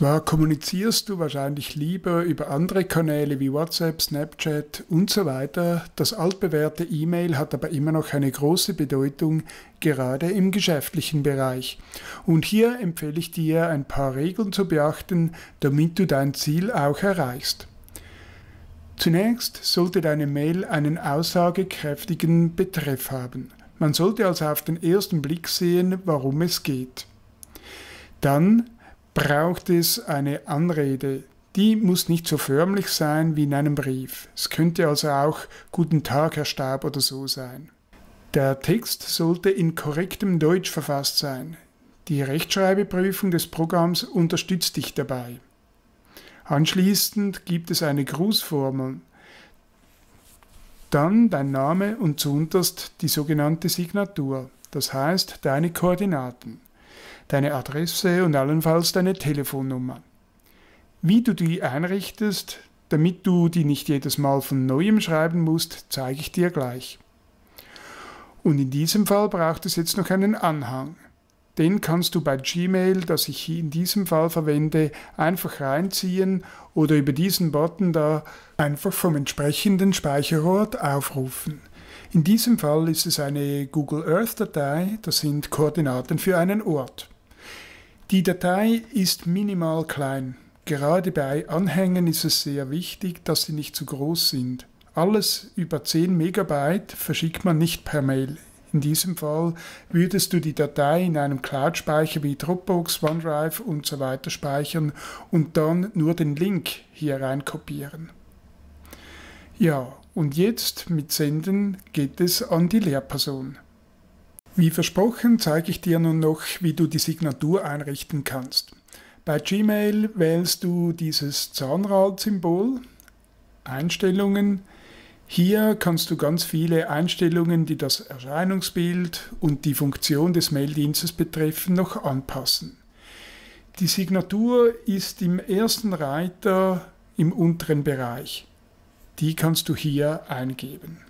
zwar kommunizierst du wahrscheinlich lieber über andere Kanäle wie WhatsApp, Snapchat und so weiter. Das altbewährte E-Mail hat aber immer noch eine große Bedeutung, gerade im geschäftlichen Bereich. Und hier empfehle ich dir ein paar Regeln zu beachten, damit du dein Ziel auch erreichst. Zunächst sollte deine Mail einen aussagekräftigen Betreff haben. Man sollte also auf den ersten Blick sehen, warum es geht. Dann braucht es eine Anrede. Die muss nicht so förmlich sein wie in einem Brief. Es könnte also auch Guten Tag, Herr Stab oder so sein. Der Text sollte in korrektem Deutsch verfasst sein. Die Rechtschreibeprüfung des Programms unterstützt dich dabei. Anschließend gibt es eine Grußformel. Dann dein Name und zuunterst die sogenannte Signatur, das heißt deine Koordinaten deine Adresse und allenfalls deine Telefonnummer. Wie du die einrichtest, damit du die nicht jedes Mal von neuem schreiben musst, zeige ich dir gleich. Und in diesem Fall braucht es jetzt noch einen Anhang. Den kannst du bei Gmail, das ich in diesem Fall verwende, einfach reinziehen oder über diesen Button da einfach vom entsprechenden Speicherort aufrufen. In diesem Fall ist es eine Google Earth Datei, das sind Koordinaten für einen Ort. Die Datei ist minimal klein. Gerade bei Anhängen ist es sehr wichtig, dass sie nicht zu groß sind. Alles über 10 Megabyte verschickt man nicht per Mail. In diesem Fall würdest du die Datei in einem Cloud-Speicher wie Dropbox, OneDrive usw. so speichern und dann nur den Link hier rein kopieren. Ja, und jetzt mit Senden geht es an die Lehrperson. Wie versprochen zeige ich dir nun noch, wie du die Signatur einrichten kannst. Bei Gmail wählst du dieses Zahnrad-Symbol, Einstellungen. Hier kannst du ganz viele Einstellungen, die das Erscheinungsbild und die Funktion des Maildienstes betreffen, noch anpassen. Die Signatur ist im ersten Reiter im unteren Bereich. Die kannst du hier eingeben.